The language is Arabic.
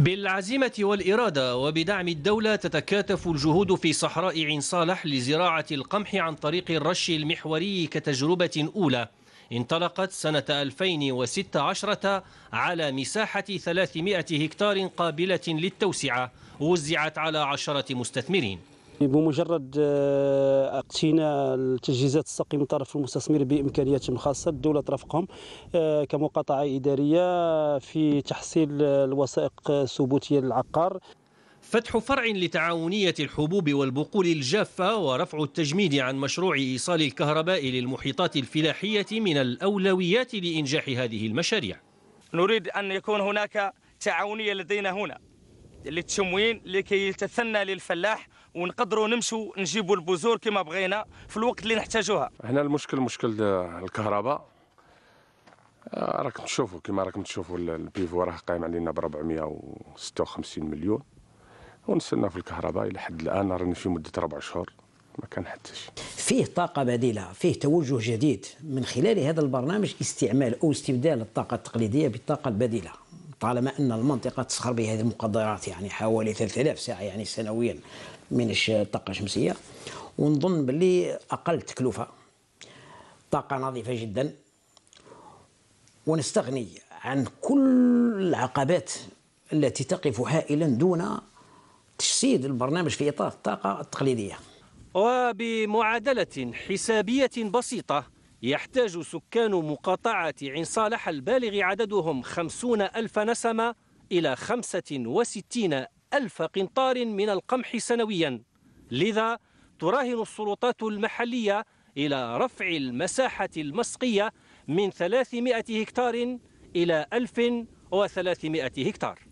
بالعزيمة والإرادة وبدعم الدولة تتكاتف الجهود في صحراء عين صالح لزراعة القمح عن طريق الرش المحوري كتجربة أولى انطلقت سنة 2016 على مساحة 300 هكتار قابلة للتوسعة وزعت على عشرة مستثمرين بمجرد آه، اقتناء التجهيزات السقي من طرف المستثمر بامكانياتهم الخاصه الدوله ترافقهم آه، كمقاطعه اداريه في تحصيل الوثائق الثبوتيه للعقار فتح فرع لتعاونية الحبوب والبقول الجافة ورفع التجميد عن مشروع إيصال الكهرباء للمحيطات الفلاحية من الأولويات لإنجاح هذه المشاريع نريد أن يكون هناك تعاونية لدينا هنا للتموين لكي يتثنى للفلاح ونقدروا نمشوا نجيبوا البذور كما بغينا في الوقت اللي نحتاجوها هنا المشكل مشكل الكهرباء آه، راكم تشوفوا كما راكم تشوفوا البيفو راه قايم علينا ب 456 مليون ونستنى في الكهرباء الى حد الان راني في مده ربع شهور ما كان حتى شيء فيه طاقة بديلة فيه توجه جديد من خلال هذا البرنامج استعمال أو استبدال الطاقة التقليدية بالطاقة البديلة طالما ان المنطقه تسخر بهذه المقدرات يعني حوالي 3000 ساعه يعني سنويا من الطاقه الشمسيه ونظن باللي اقل تكلفه طاقه نظيفه جدا ونستغني عن كل العقبات التي تقف هائلا دون تجسيد البرنامج في اطار الطاقه التقليديه وبمعادله حسابيه بسيطه يحتاج سكان مقاطعة عين صالح البالغ عددهم خمسون ألف نسمة إلى خمسة وستين ألف قنطار من القمح سنويا لذا تراهن السلطات المحلية إلى رفع المساحة المسقية من 300 هكتار إلى 1300 هكتار